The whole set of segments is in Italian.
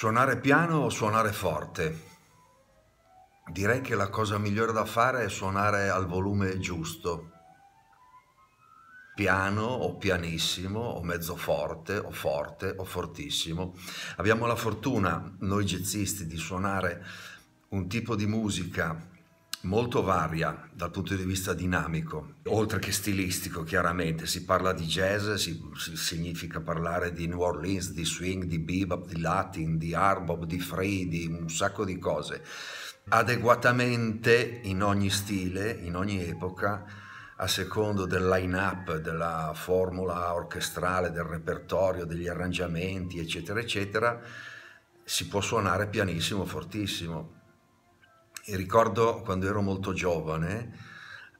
Suonare piano o suonare forte? Direi che la cosa migliore da fare è suonare al volume giusto. Piano o pianissimo o mezzo forte o forte o fortissimo. Abbiamo la fortuna, noi jazzisti, di suonare un tipo di musica molto varia dal punto di vista dinamico, oltre che stilistico chiaramente, si parla di jazz, si, si significa parlare di New Orleans, di swing, di bebop, di latin, di arbop, di free, di un sacco di cose, adeguatamente in ogni stile, in ogni epoca, a secondo del line-up, della formula orchestrale, del repertorio, degli arrangiamenti, eccetera, eccetera, si può suonare pianissimo, fortissimo e ricordo quando ero molto giovane,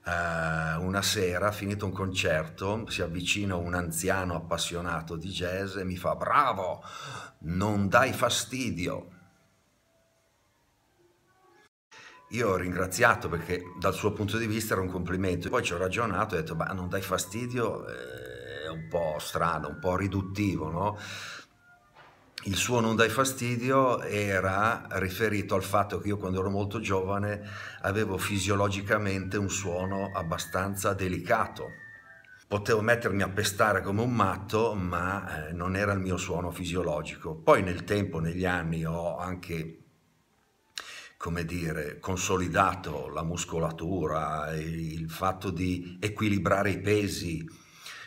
eh, una sera, finito un concerto, si avvicina un anziano appassionato di jazz e mi fa bravo, non dai fastidio. Io ho ringraziato perché dal suo punto di vista era un complimento. Poi ci ho ragionato e ho detto, ma non dai fastidio, eh, è un po' strano, un po' riduttivo, no? il suo non dai fastidio era riferito al fatto che io quando ero molto giovane avevo fisiologicamente un suono abbastanza delicato. Potevo mettermi a pestare come un matto, ma eh, non era il mio suono fisiologico. Poi nel tempo, negli anni, ho anche come dire, consolidato la muscolatura, il fatto di equilibrare i pesi,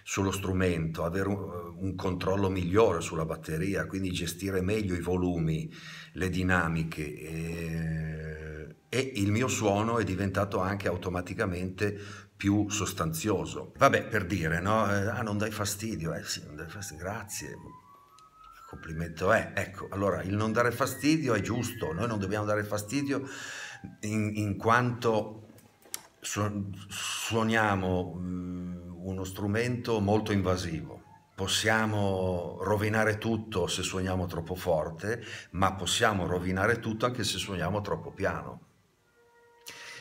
sullo strumento, avere un, un controllo migliore sulla batteria, quindi gestire meglio i volumi, le dinamiche. E, e il mio suono è diventato anche automaticamente più sostanzioso. Vabbè, per dire, no? Eh, ah, non dai fastidio, eh sì, non dai fastidio, grazie complimento è. Eh, ecco, allora il non dare fastidio è giusto, noi non dobbiamo dare fastidio in, in quanto suoniamo mm, uno strumento molto invasivo. Possiamo rovinare tutto se suoniamo troppo forte, ma possiamo rovinare tutto anche se suoniamo troppo piano.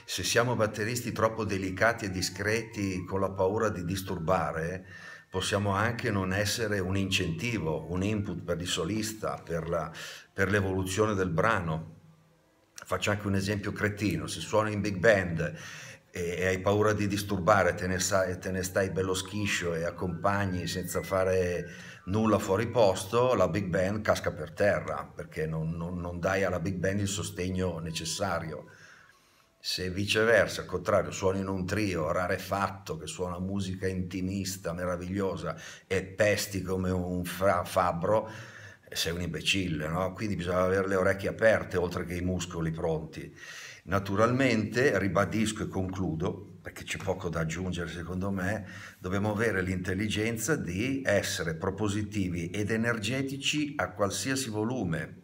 Se siamo batteristi troppo delicati e discreti con la paura di disturbare, possiamo anche non essere un incentivo, un input per il solista, per, la, per l'evoluzione del brano. Faccio anche un esempio cretino, se suono in big band e, hai paura di disturbare, te ne, sai, te ne, stai bello schiscio e accompagni senza fare nulla fuori posto, la Big Band casca per terra perché non, non, non dai alla Big Band il sostegno necessario. Se viceversa, al contrario, suoni in un trio rarefatto che suona musica intimista, meravigliosa e pesti come un fra- fabbro, sei un imbecille, no? quindi bisogna avere le orecchie aperte oltre che i muscoli pronti. Naturalmente, ribadisco e concludo, perché c'è poco da aggiungere secondo me, dobbiamo avere l'intelligenza di essere propositivi ed energetici a qualsiasi volume.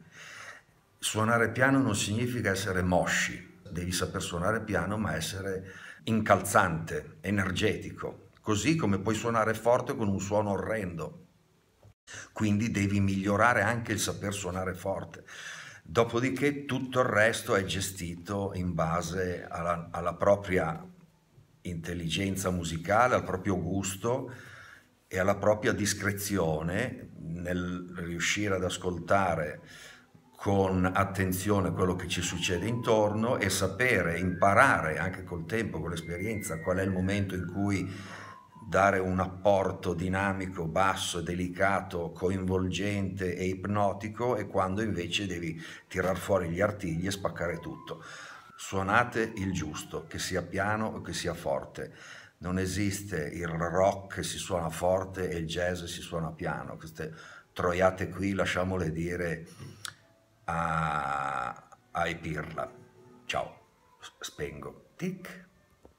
Suonare piano non significa essere mosci, devi saper suonare piano ma essere incalzante, energetico, così come puoi suonare forte con un suono orrendo. Quindi devi migliorare anche il saper suonare forte. Dopodiché tutto il resto è gestito in base alla, alla propria intelligenza musicale, al proprio gusto e alla propria discrezione nel riuscire ad ascoltare con attenzione quello che ci succede intorno e sapere, imparare anche col tempo, con l'esperienza, qual è il momento in cui dare un apporto dinamico, basso, delicato, coinvolgente e ipnotico e quando invece devi tirar fuori gli artigli e spaccare tutto. Suonate il giusto, che sia piano o che sia forte. Non esiste il rock che si suona forte e il jazz si suona piano. Queste troiate qui lasciamole dire a, ai pirla. Ciao, spengo. Tic.